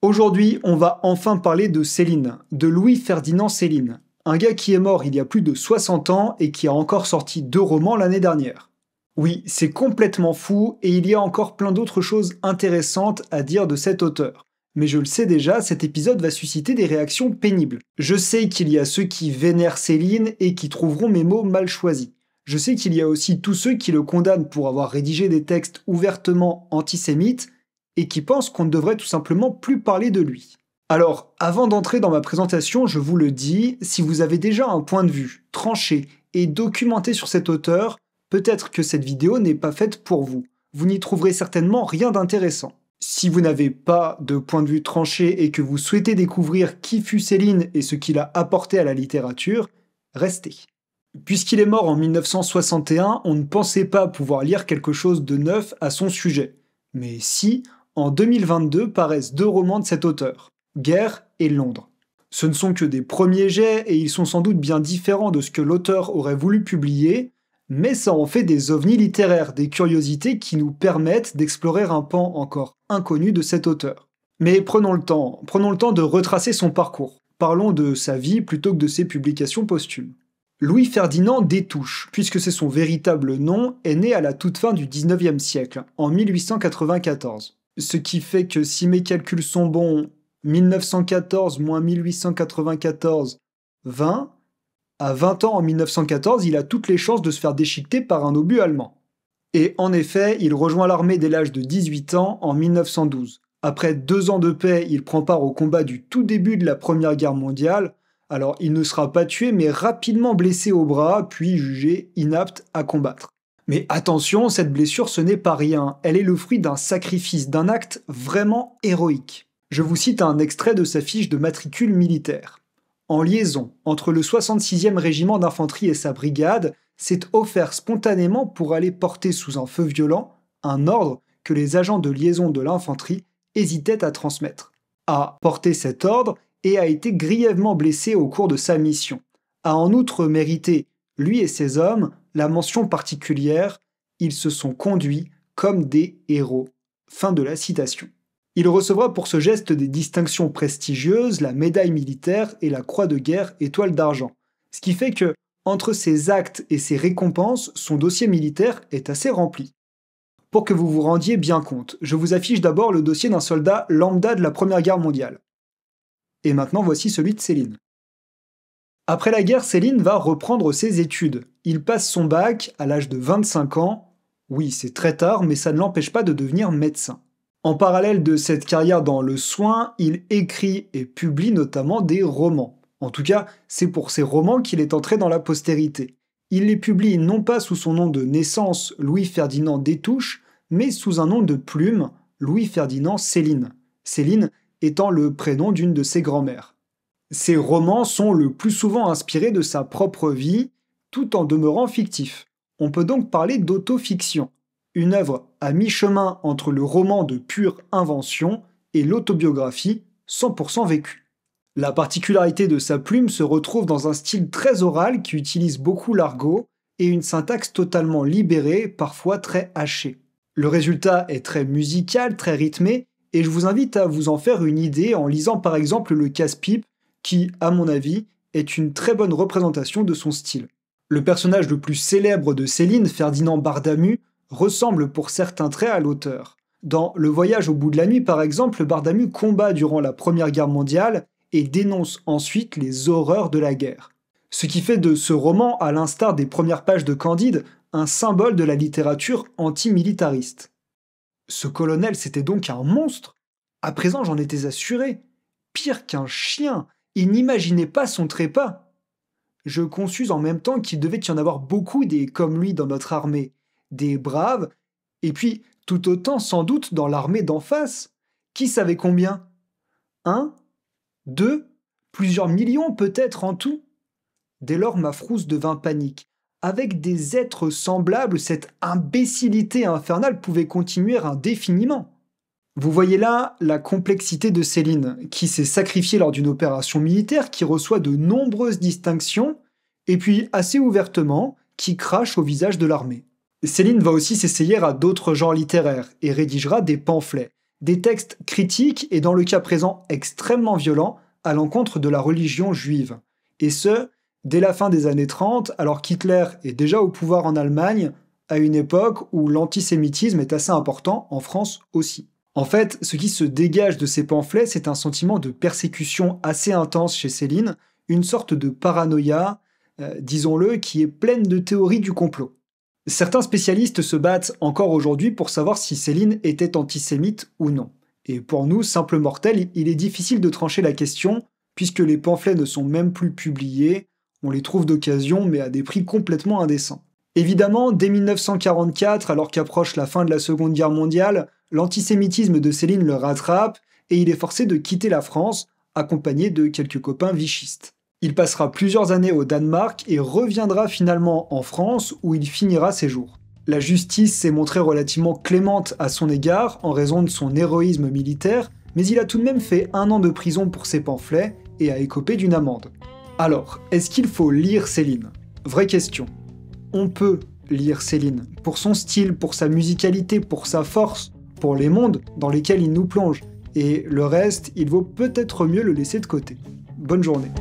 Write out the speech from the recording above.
Aujourd'hui, on va enfin parler de Céline, de Louis-Ferdinand Céline, un gars qui est mort il y a plus de 60 ans et qui a encore sorti deux romans l'année dernière. Oui, c'est complètement fou et il y a encore plein d'autres choses intéressantes à dire de cet auteur. Mais je le sais déjà, cet épisode va susciter des réactions pénibles. Je sais qu'il y a ceux qui vénèrent Céline et qui trouveront mes mots mal choisis. Je sais qu'il y a aussi tous ceux qui le condamnent pour avoir rédigé des textes ouvertement antisémites et qui pense qu'on ne devrait tout simplement plus parler de lui. Alors, avant d'entrer dans ma présentation, je vous le dis, si vous avez déjà un point de vue tranché et documenté sur cet auteur, peut-être que cette vidéo n'est pas faite pour vous. Vous n'y trouverez certainement rien d'intéressant. Si vous n'avez pas de point de vue tranché et que vous souhaitez découvrir qui fut Céline et ce qu'il a apporté à la littérature, restez. Puisqu'il est mort en 1961, on ne pensait pas pouvoir lire quelque chose de neuf à son sujet. Mais si, en 2022 paraissent deux romans de cet auteur, Guerre et Londres. Ce ne sont que des premiers jets et ils sont sans doute bien différents de ce que l'auteur aurait voulu publier, mais ça en fait des ovnis littéraires, des curiosités qui nous permettent d'explorer un pan encore inconnu de cet auteur. Mais prenons le temps, prenons le temps de retracer son parcours. Parlons de sa vie plutôt que de ses publications posthumes. Louis-Ferdinand Détouche, puisque c'est son véritable nom, est né à la toute fin du 19e siècle, en 1894 ce qui fait que si mes calculs sont bons, 1914 1894, 20, à 20 ans en 1914, il a toutes les chances de se faire déchiqueter par un obus allemand. Et en effet, il rejoint l'armée dès l'âge de 18 ans en 1912. Après deux ans de paix, il prend part au combat du tout début de la Première Guerre mondiale. Alors il ne sera pas tué, mais rapidement blessé au bras, puis jugé inapte à combattre. Mais attention, cette blessure, ce n'est pas rien. Elle est le fruit d'un sacrifice, d'un acte vraiment héroïque. Je vous cite un extrait de sa fiche de matricule militaire. En liaison entre le 66e régiment d'infanterie et sa brigade, s'est offert spontanément pour aller porter sous un feu violent un ordre que les agents de liaison de l'infanterie hésitaient à transmettre. A porté cet ordre et a été grièvement blessé au cours de sa mission. A en outre mérité, lui et ses hommes, la mention particulière Ils se sont conduits comme des héros. Fin de la citation. Il recevra pour ce geste des distinctions prestigieuses, la médaille militaire et la croix de guerre étoile d'argent. Ce qui fait que, entre ses actes et ses récompenses, son dossier militaire est assez rempli. Pour que vous vous rendiez bien compte, je vous affiche d'abord le dossier d'un soldat lambda de la Première Guerre mondiale. Et maintenant voici celui de Céline. Après la guerre, Céline va reprendre ses études. Il passe son bac à l'âge de 25 ans. Oui, c'est très tard, mais ça ne l'empêche pas de devenir médecin. En parallèle de cette carrière dans le soin, il écrit et publie notamment des romans. En tout cas, c'est pour ces romans qu'il est entré dans la postérité. Il les publie non pas sous son nom de naissance Louis-Ferdinand Détouche, mais sous un nom de plume, Louis-Ferdinand Céline. Céline étant le prénom d'une de ses grand-mères. Ses romans sont le plus souvent inspirés de sa propre vie, tout en demeurant fictifs. On peut donc parler d'autofiction, une œuvre à mi-chemin entre le roman de pure invention et l'autobiographie 100% vécue. La particularité de sa plume se retrouve dans un style très oral qui utilise beaucoup l'argot et une syntaxe totalement libérée, parfois très hachée. Le résultat est très musical, très rythmé, et je vous invite à vous en faire une idée en lisant par exemple le casse-pipe qui, à mon avis, est une très bonne représentation de son style. Le personnage le plus célèbre de Céline, Ferdinand Bardamu, ressemble pour certains traits à l'auteur. Dans Le voyage au bout de la nuit, par exemple, Bardamu combat durant la Première Guerre mondiale et dénonce ensuite les horreurs de la guerre. Ce qui fait de ce roman, à l'instar des premières pages de Candide, un symbole de la littérature antimilitariste. Ce colonel, c'était donc un monstre À présent, j'en étais assuré. Pire qu'un chien, il n'imaginait pas son trépas. Je conçus en même temps qu'il devait y en avoir beaucoup des comme lui dans notre armée, des braves, et puis tout autant sans doute dans l'armée d'en face. Qui savait combien Un Deux Plusieurs millions peut-être en tout Dès lors ma frousse devint panique. Avec des êtres semblables, cette imbécilité infernale pouvait continuer indéfiniment. Vous voyez là la complexité de Céline, qui s'est sacrifiée lors d'une opération militaire qui reçoit de nombreuses distinctions, et puis assez ouvertement, qui crache au visage de l'armée. Céline va aussi s'essayer à d'autres genres littéraires et rédigera des pamphlets, des textes critiques et dans le cas présent extrêmement violents à l'encontre de la religion juive. Et ce, dès la fin des années 30, alors qu'Hitler est déjà au pouvoir en Allemagne, à une époque où l'antisémitisme est assez important en France aussi. En fait, ce qui se dégage de ces pamphlets, c'est un sentiment de persécution assez intense chez Céline, une sorte de paranoïa, euh, disons-le, qui est pleine de théories du complot. Certains spécialistes se battent encore aujourd'hui pour savoir si Céline était antisémite ou non. Et pour nous, simples mortels, il est difficile de trancher la question, puisque les pamphlets ne sont même plus publiés, on les trouve d'occasion, mais à des prix complètement indécents. Évidemment, dès 1944, alors qu'approche la fin de la Seconde Guerre mondiale, l'antisémitisme de Céline le rattrape et il est forcé de quitter la France, accompagné de quelques copains vichistes. Il passera plusieurs années au Danemark et reviendra finalement en France où il finira ses jours. La justice s'est montrée relativement clémente à son égard en raison de son héroïsme militaire, mais il a tout de même fait un an de prison pour ses pamphlets et a écopé d'une amende. Alors, est-ce qu'il faut lire Céline Vraie question. On peut lire Céline pour son style, pour sa musicalité, pour sa force, pour les mondes dans lesquels il nous plonge, et le reste, il vaut peut-être mieux le laisser de côté. Bonne journée.